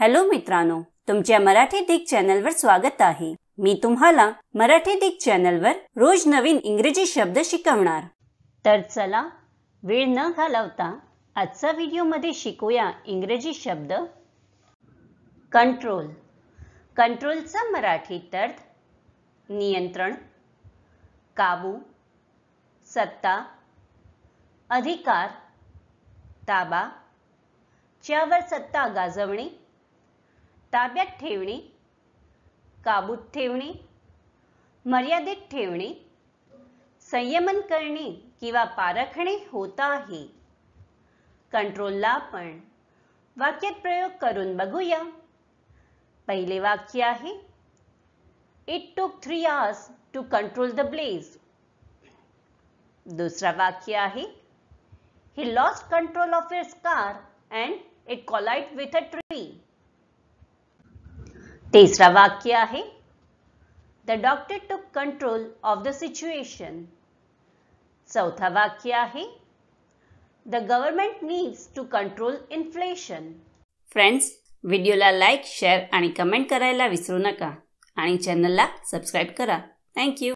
hello मित्रांनो तुमच्या मराठी दिग चॅनलवर स्वागत आहे मी तुम्हाला मराठी दिग चॅनलवर रोज नवीन इंग्रजी शब्द शिकवणार तर चला वेळ न घालवता आजचा व्हिडिओमध्ये शिकूया इंग्रजी शब्द कंट्रोल कंट्रोलचा मराठी अर्थ नियंत्रण काबू सत्ता अधिकार ताबा च्यावर सत्ता गाजवणे ताब्यात ठेवणे काबूत ठेवणे मर्यादित ठेवणे संयमन करणे किंवा पारखणे होत आहे कंट्रोलला आपण वाक्यात प्रयोग करून बघूया पहिले वाक्य आहे it took three hours to control the blaze दुसरा वाक्य आहे he lost control of its car and it collided with a tree तिसरा वाक्य आहे the doctor took control of the situation चौथा वाक्य आहे the government needs to control inflation friends व्हिडिओला लाईक शेअर आणि कमेंट करायला विसरू नका आणि चॅनलला सबस्क्राईब करा थँक्यू